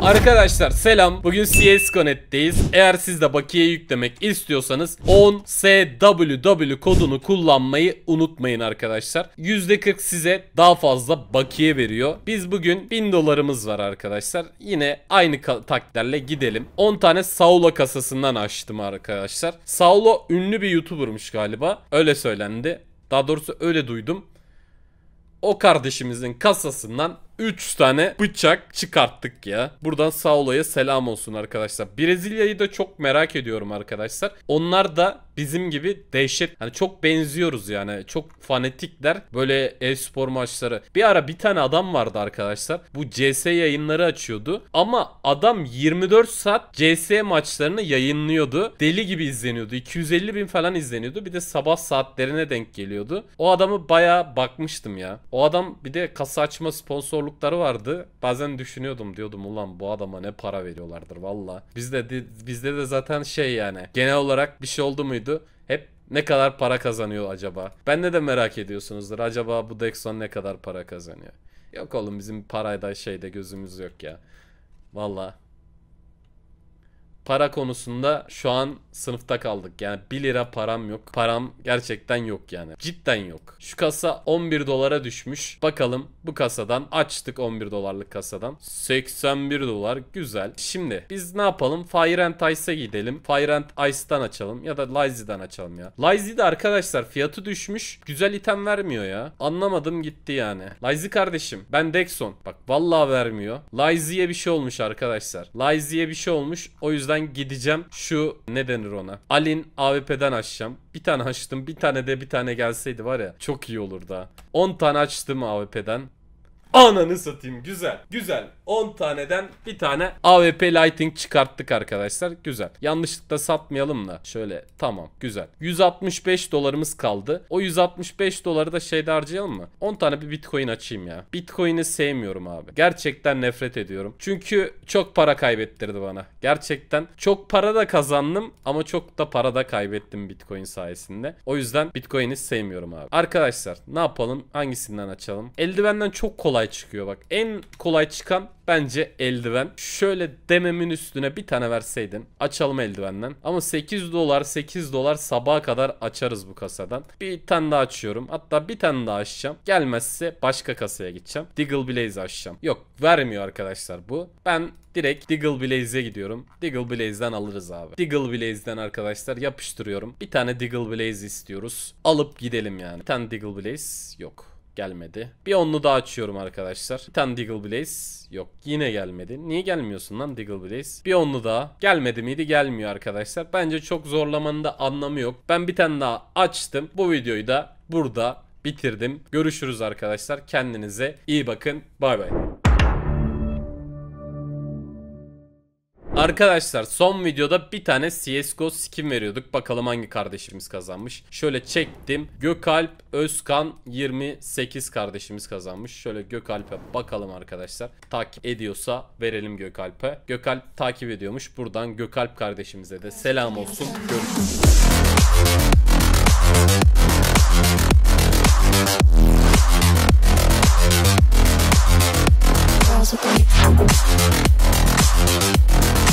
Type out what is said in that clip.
Arkadaşlar selam. Bugün CSConnect'teyiz. Eğer siz de bakiye yüklemek istiyorsanız 10SWW kodunu kullanmayı unutmayın arkadaşlar. %40 size daha fazla bakiye veriyor. Biz bugün 1000 dolarımız var arkadaşlar. Yine aynı taktiklerle gidelim. 10 tane Saulo kasasından açtım arkadaşlar. Saulo ünlü bir YouTuber'mış galiba. Öyle söylendi. Daha doğrusu öyle duydum. O kardeşimizin kasasından 3 tane bıçak çıkarttık ya. Buradan Saulo'ya selam olsun arkadaşlar. Brezilya'yı da çok merak ediyorum arkadaşlar. Onlar da bizim gibi dehşet. Hani çok benziyoruz yani. Çok fanatikler. Böyle e-spor maçları. Bir ara bir tane adam vardı arkadaşlar. Bu CS yayınları açıyordu. Ama adam 24 saat CS maçlarını yayınlıyordu. Deli gibi izleniyordu. 250 bin falan izleniyordu. Bir de sabah saatlerine denk geliyordu. O adamı baya bakmıştım ya. O adam bir de kasa açma sponsor zorlukları vardı. Bazen düşünüyordum diyordum ulan bu adama ne para veriyorlardır valla. Bizde de, bizde de zaten şey yani genel olarak bir şey oldu muydu? Hep ne kadar para kazanıyor acaba? ben de merak ediyorsunuzdur. Acaba bu Dexon ne kadar para kazanıyor? Yok oğlum bizim parayda şeyde gözümüz yok ya. Valla para konusunda şu an sınıfta kaldık. Yani 1 lira param yok. Param gerçekten yok yani. Cidden yok. Şu kasa 11 dolara düşmüş. Bakalım bu kasadan açtık 11 dolarlık kasadan. 81 dolar güzel. Şimdi biz ne yapalım? Fire and Ice'a gidelim. Fire and Ice'dan açalım ya da Lizy'den açalım ya. Lizy'de arkadaşlar fiyatı düşmüş. Güzel item vermiyor ya. Anlamadım gitti yani. Lazy kardeşim ben Dexon. Bak vallahi vermiyor. Lizy'ye bir şey olmuş arkadaşlar. Lizy'ye bir şey olmuş. O yüzden ben gideceğim şu ne denir ona. Alin AWP'den açacağım. Bir tane açtım bir tane de bir tane gelseydi var ya çok iyi olur da. 10 tane açtım AWP'den. Ananı satayım güzel güzel 10 taneden bir tane AWP Lighting çıkarttık arkadaşlar güzel yanlışlıkla satmayalım da şöyle tamam güzel 165 dolarımız kaldı o 165 doları da şeyde harcayalım mı 10 tane bir bitcoin açayım ya bitcoin'i sevmiyorum abi gerçekten nefret ediyorum çünkü çok para kaybettirdi bana gerçekten çok para da kazandım ama çok da para da kaybettim bitcoin sayesinde o yüzden bitcoin'i sevmiyorum abi arkadaşlar ne yapalım hangisinden açalım eldivenden çok kolay kolay çıkıyor bak. En kolay çıkan bence eldiven. Şöyle dememin üstüne bir tane verseydin. Açalım eldivenden. Ama 8 dolar 8 dolar sabaha kadar açarız bu kasadan. Bir tane daha açıyorum. Hatta bir tane daha açacağım. Gelmezse başka kasaya gideceğim. Diggle Blaze açacağım. Yok vermiyor arkadaşlar bu. Ben direkt Diggle Blaze'e gidiyorum. Diggle Blaze'den alırız abi. Diggle Blaze'den arkadaşlar yapıştırıyorum. Bir tane Diggle Blaze istiyoruz. Alıp gidelim yani. Bir tane Diggle Blaze yok gelmedi. Bir onlu daha açıyorum arkadaşlar. Bir tane Diggle Blaze. Yok yine gelmedi. Niye gelmiyorsun lan Diggle Blaze? Bir onlu daha. Gelmedi miydi? Gelmiyor arkadaşlar. Bence çok zorlamanın da anlamı yok. Ben bir tane daha açtım. Bu videoyu da burada bitirdim. Görüşürüz arkadaşlar. Kendinize iyi bakın. Bay bay. Arkadaşlar son videoda bir tane CSGO skin veriyorduk. Bakalım hangi kardeşimiz kazanmış. Şöyle çektim. Gökalp Özkan 28 kardeşimiz kazanmış. Şöyle Gökalp'e bakalım arkadaşlar. Takip ediyorsa verelim Gökalp'e. Gökalp takip ediyormuş. Buradan Gökalp kardeşimize de selam olsun. Görüşürüz. Thank